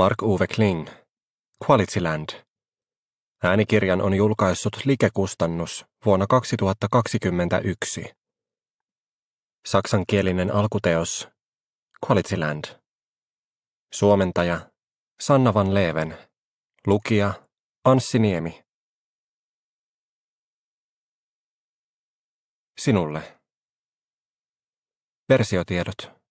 Mark-Uwe Kling, Qualityland. Äänikirjan on julkaissut Likekustannus vuonna 2021. Saksankielinen alkuteos Qualityland. Suomentaja Sanna van Leven. Lukija Anssi Niemi. Sinulle. Versiotiedot.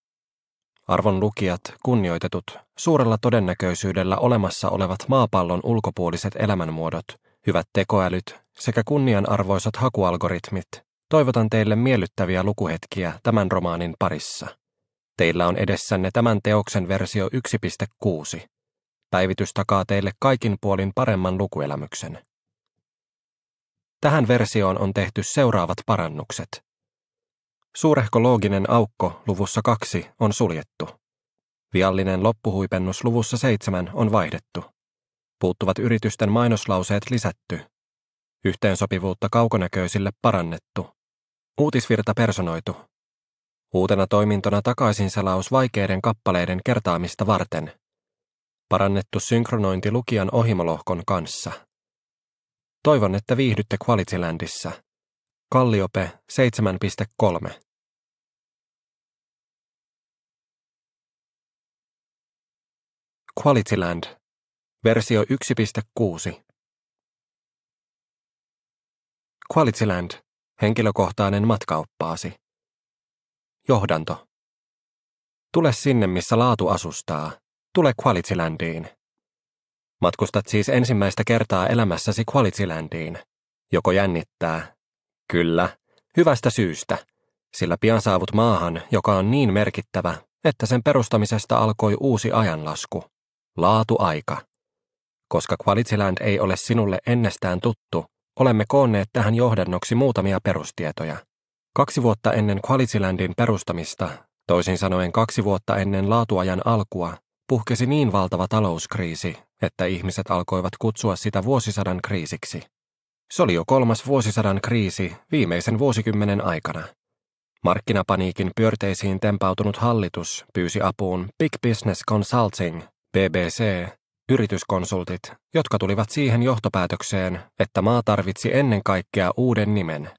Arvon lukijat, kunnioitetut, suurella todennäköisyydellä olemassa olevat maapallon ulkopuoliset elämänmuodot, hyvät tekoälyt sekä kunnianarvoisat hakualgoritmit, toivotan teille miellyttäviä lukuhetkiä tämän romaanin parissa. Teillä on edessänne tämän teoksen versio 1.6. Päivitys takaa teille kaikin puolin paremman lukuelämyksen. Tähän versioon on tehty seuraavat parannukset. Suurehko looginen aukko luvussa 2 on suljettu. Viallinen loppuhuipennus luvussa 7 on vaihdettu. Puuttuvat yritysten mainoslauseet lisätty. Yhteensopivuutta kaukonäköisille parannettu. Uutisvirta personoitu. Uutena toimintona takaisinselaus vaikeiden kappaleiden kertaamista varten. Parannettu synkronointi lukijan ohimolohkon kanssa. Toivon, että viihdytte Qualitylandissa. Kalliope 7.3 Qualityland, versio 1.6. Qualityland, henkilökohtainen matkaoppaasi. Johdanto. Tule sinne, missä laatu asustaa. Tule Qualitylandiin. Matkustat siis ensimmäistä kertaa elämässäsi Qualitylandiin. Joko jännittää? Kyllä, hyvästä syystä, sillä pian saavut maahan, joka on niin merkittävä, että sen perustamisesta alkoi uusi ajanlasku laatuaika. Koska Qualityland ei ole sinulle ennestään tuttu, olemme koonneet tähän johdannoksi muutamia perustietoja. Kaksi vuotta ennen Qualitylandin perustamista, toisin sanoen kaksi vuotta ennen laatuajan alkua, puhkesi niin valtava talouskriisi, että ihmiset alkoivat kutsua sitä vuosisadan kriisiksi. Se oli jo kolmas vuosisadan kriisi viimeisen vuosikymmenen aikana. Markkinapaniikin pyörteisiin tempautunut hallitus pyysi apuun Big Business Consulting BBC, yrityskonsultit, jotka tulivat siihen johtopäätökseen, että maa tarvitsi ennen kaikkea uuden nimen.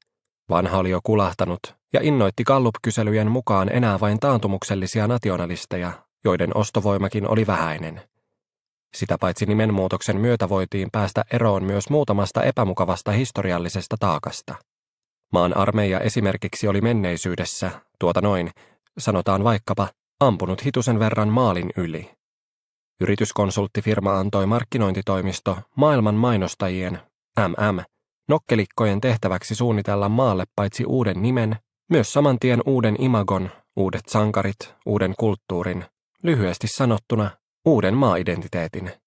Vanha oli jo kulahtanut ja innoitti Gallup-kyselyjen mukaan enää vain taantumuksellisia nationalisteja, joiden ostovoimakin oli vähäinen. Sitä paitsi nimenmuutoksen myötä voitiin päästä eroon myös muutamasta epämukavasta historiallisesta taakasta. Maan armeija esimerkiksi oli menneisyydessä, tuota noin, sanotaan vaikkapa, ampunut hitusen verran maalin yli. Yrityskonsulttifirma antoi markkinointitoimisto maailman mainostajien, MM, nokkelikkojen tehtäväksi suunnitella maalle paitsi uuden nimen, myös saman tien uuden imagon, uudet sankarit, uuden kulttuurin, lyhyesti sanottuna uuden maaidentiteetin.